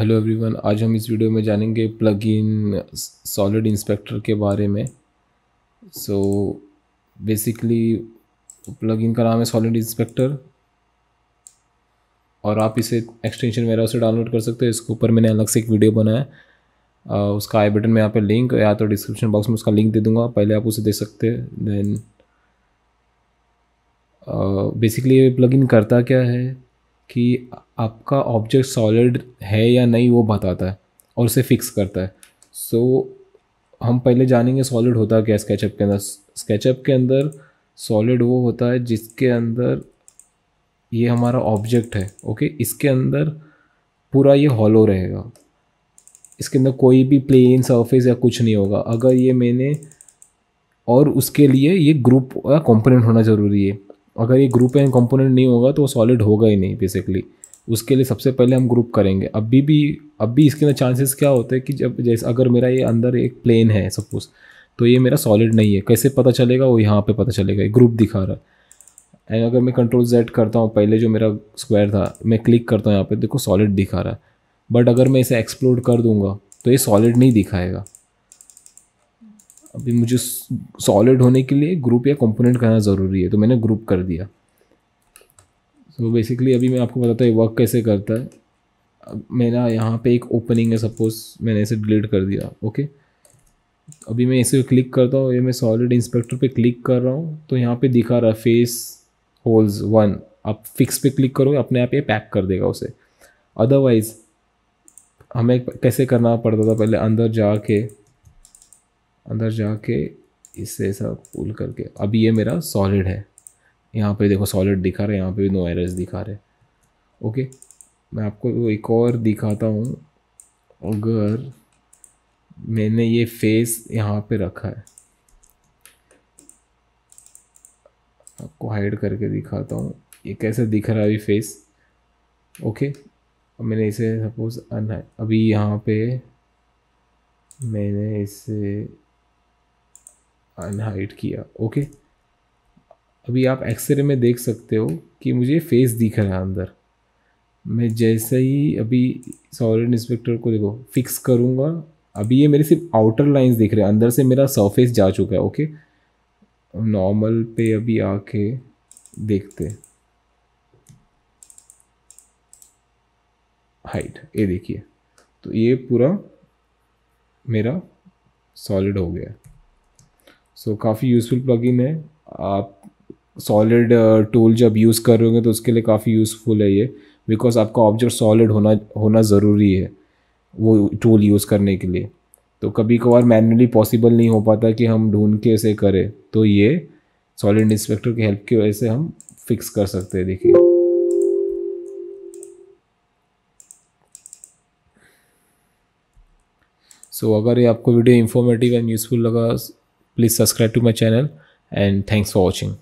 Hello everyone आज हम इस वीडियो में जानेंगे प्लग इन सॉलिड इंस्पेक्टर के बारे में सो बेसिकली प्लग इन का नाम है सॉलिड इंस्पेक्टर और आप इसे एक्सटेंशन वगैरह से डाउनलोड कर सकते हो इसके ऊपर मैंने अलग से एक वीडियो बनाया उसका आई बटन में यहाँ पे लिंक या तो डिस्क्रिप्शन बॉक्स में उसका लिंक दे दूँगा पहले आप उसे दे सकते हैं देन बेसिकली प्लग इन करता क्या है कि आपका ऑब्जेक्ट सॉलिड है या नहीं वो बताता है और उसे फिक्स करता है सो so, हम पहले जानेंगे सॉलिड होता क्या स्केचअप के अंदर स्केचअप के अंदर सॉलिड वो होता है जिसके अंदर ये हमारा ऑब्जेक्ट है ओके इसके अंदर पूरा ये हॉलो रहेगा इसके अंदर कोई भी प्लेन सरफेस या कुछ नहीं होगा अगर ये मैंने और उसके लिए ये ग्रुप या कंपोनेंट होना ज़रूरी है अगर ये ग्रुप एंड कंपोनेंट नहीं होगा तो वो सॉलिड होगा ही नहीं बेसिकली उसके लिए सबसे पहले हम ग्रुप करेंगे अभी भी अब भी इसके अंदर चांसेस क्या होते हैं कि जब जैसे अगर मेरा ये अंदर एक प्लेन है सपोज तो ये मेरा सॉलिड नहीं है कैसे पता चलेगा वो यहाँ पे पता चलेगा ये ग्रुप दिखा रहा है एंड अगर मैं कंट्रोल जेड करता हूँ पहले जो मेरा स्क्वायर था मैं क्लिक करता हूँ यहाँ पर देखो सॉलिड दिखा रहा है बट अगर मैं इसे एक्सप्लोर कर दूँगा तो ये सॉलिड नहीं दिखाएगा अभी मुझे सॉलिड होने के लिए ग्रुप या कंपोनेंट करना ज़रूरी है तो मैंने ग्रुप कर दिया सो so बेसिकली अभी मैं आपको बताता हूँ वर्क कैसे करता है अब मेरा यहाँ पे एक ओपनिंग है सपोज़ मैंने इसे डिलीट कर दिया ओके अभी मैं इसे क्लिक करता हूँ ये मैं सॉलिड इंस्पेक्टर पे क्लिक कर रहा हूँ तो यहाँ पे दिखा रहा है फेस होल्स वन आप फिक्स पे क्लिक करोगे अपने आप ये पैक कर देगा उसे अदरवाइज़ हमें कैसे करना पड़ता था पहले अंदर जाके अंदर जाके इससे ऐसा पुल करके अब ये मेरा सॉलिड है यहाँ पे देखो सॉलिड दिखा रहा है यहाँ पे भी नो एरर्स दिखा रहे ओके मैं आपको एक और दिखाता हूँ अगर मैंने ये फेस यहाँ पे रखा है आपको हाइड करके दिखाता हूँ ये कैसे दिख रहा है अभी फेस ओके अब मैंने इसे सपोज अन अभी यहाँ पे मैंने इसे अनहाइड किया ओके अभी आप एक्सरे में देख सकते हो कि मुझे फेस दिख रहा है अंदर मैं जैसे ही अभी सॉलिड इंस्पेक्टर को देखो फिक्स करूँगा अभी ये मेरे सिर्फ आउटर लाइंस दिख रहे हैं अंदर से मेरा सरफेस जा चुका है ओके नॉर्मल पे अभी आके देखते हाइट ये देखिए तो ये पूरा मेरा सॉलिड हो गया सो so, काफ़ी यूज़फुल प्लगइन है आप सॉलिड टूल uh, जब यूज़ कर रहे होंगे तो उसके लिए काफ़ी यूज़फुल है ये बिकॉज आपका ऑब्जेक्ट सॉलिड होना होना ज़रूरी है वो टूल यूज़ करने के लिए तो कभी कभार मैनुअली पॉसिबल नहीं हो पाता कि हम ढूंढ के ऐसे करें तो ये सॉलिड इंस्पेक्टर की हेल्प की वजह से हम फिक्स कर सकते हैं देखिए सो so, अगर ये आपको वीडियो इन्फॉर्मेटिव एंड यूज़फुल लगा Please subscribe to my channel and thanks for watching.